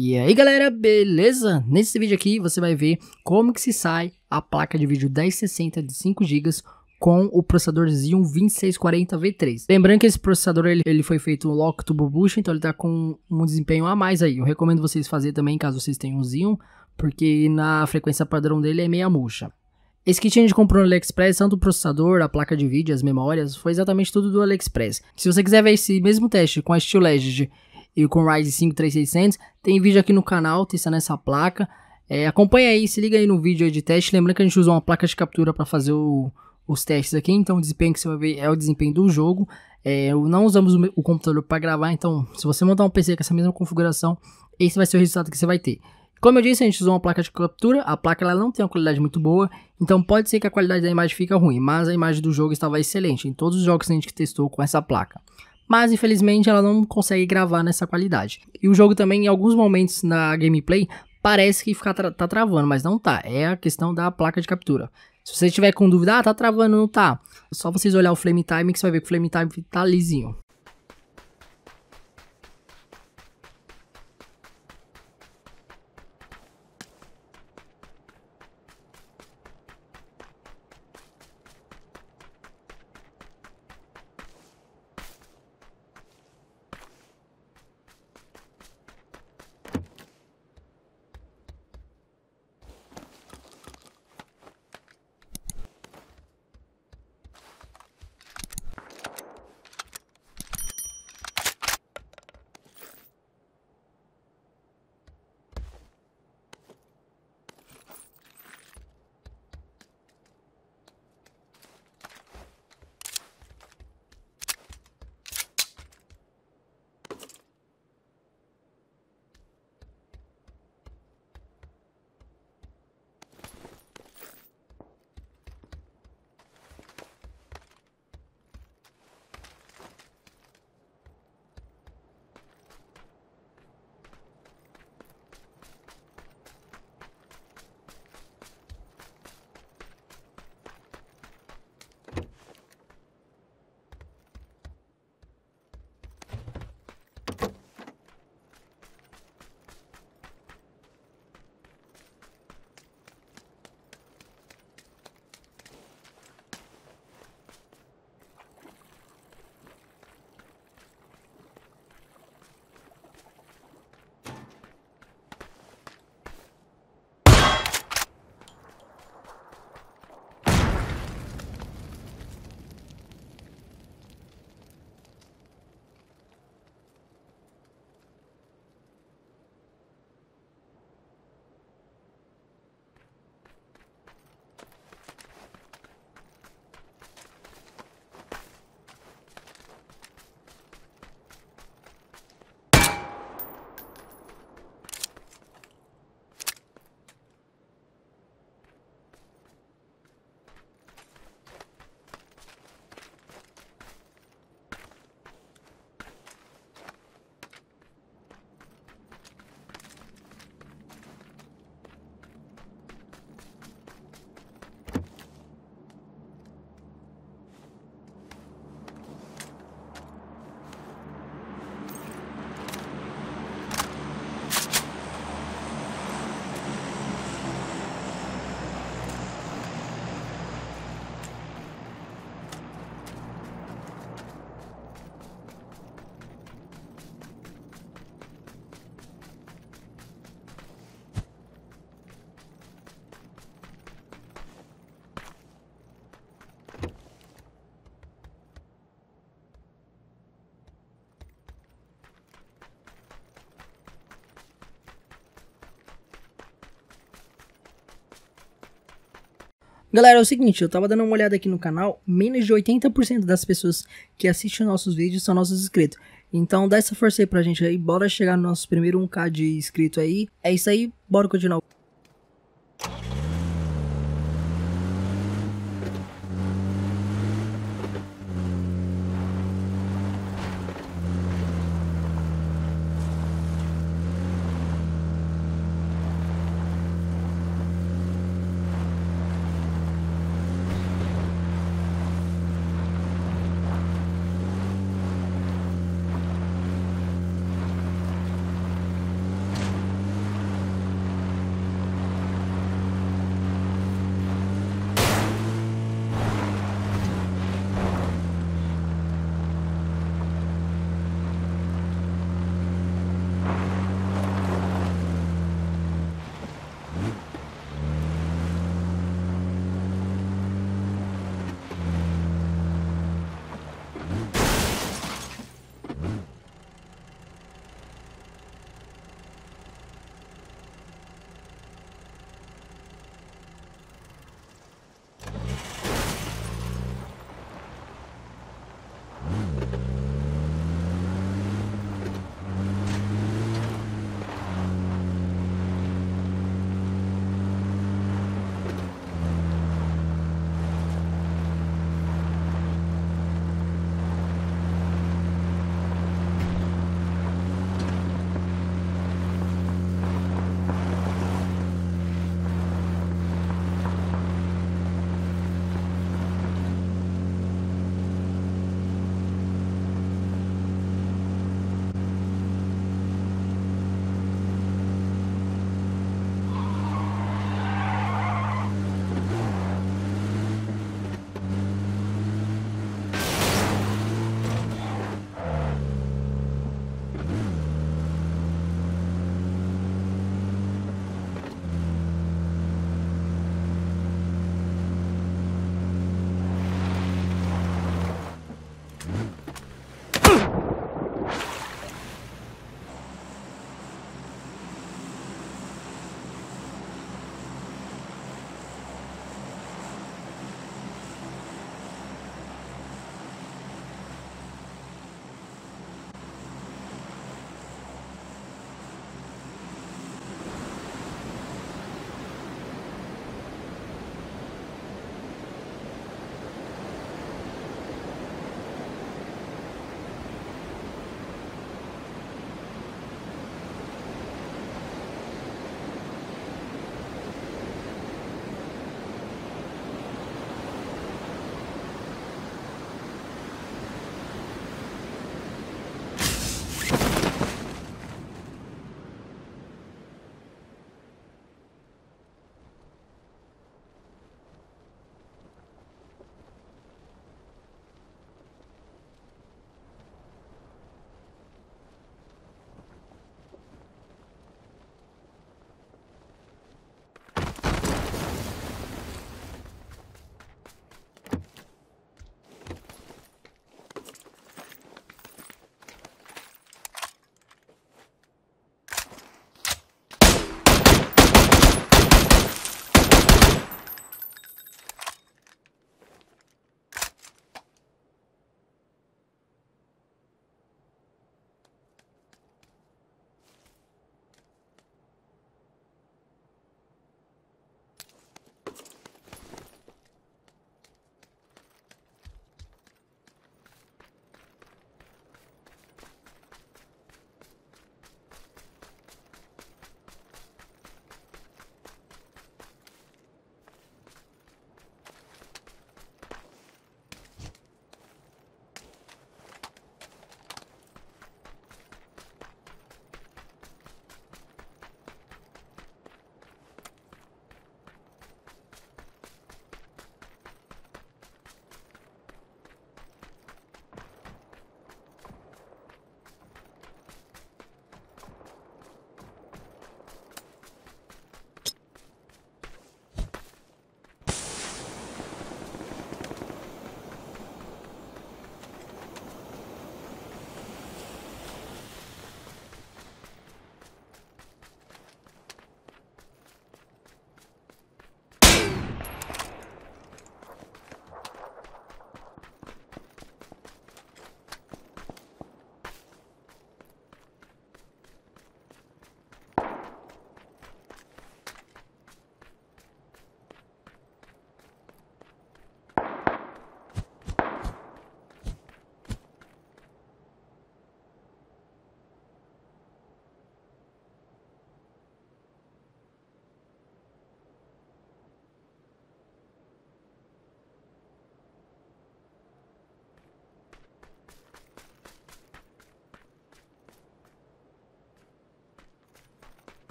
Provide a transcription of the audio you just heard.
E aí galera, beleza? Nesse vídeo aqui você vai ver como que se sai a placa de vídeo 1060 de 5 GB com o processador Xeon 2640V3. Lembrando que esse processador ele, ele foi feito lock turbo boost, então ele tá com um desempenho a mais aí. Eu recomendo vocês fazer também caso vocês tenham um Xeon, porque na frequência padrão dele é meia murcha. Esse kit a gente comprou no AliExpress, tanto o processador, a placa de vídeo, as memórias, foi exatamente tudo do AliExpress. Se você quiser ver esse mesmo teste com a Steel Legend e com o Ryzen 5 3600. Tem vídeo aqui no canal testando essa placa. É, acompanha aí, se liga aí no vídeo de teste. Lembrando que a gente usou uma placa de captura para fazer o, os testes aqui, então o desempenho que você vai ver é o desempenho do jogo. É, não usamos o, o computador para gravar, então se você montar um PC com essa mesma configuração, esse vai ser o resultado que você vai ter. Como eu disse, a gente usou uma placa de captura, a placa ela não tem uma qualidade muito boa, então pode ser que a qualidade da imagem fique ruim, mas a imagem do jogo estava excelente em todos os jogos que a gente testou com essa placa mas infelizmente ela não consegue gravar nessa qualidade. E o jogo também, em alguns momentos na gameplay, parece que fica tra tá travando, mas não tá. É a questão da placa de captura. Se você tiver com dúvida, ah, tá travando, não tá. É só vocês olhar o flame time que você vai ver que o flame time tá lisinho. Galera, é o seguinte, eu tava dando uma olhada aqui no canal, menos de 80% das pessoas que assistem nossos vídeos são nossos inscritos. Então dá essa força aí pra gente aí, bora chegar no nosso primeiro 1k de inscrito aí. É isso aí, bora continuar.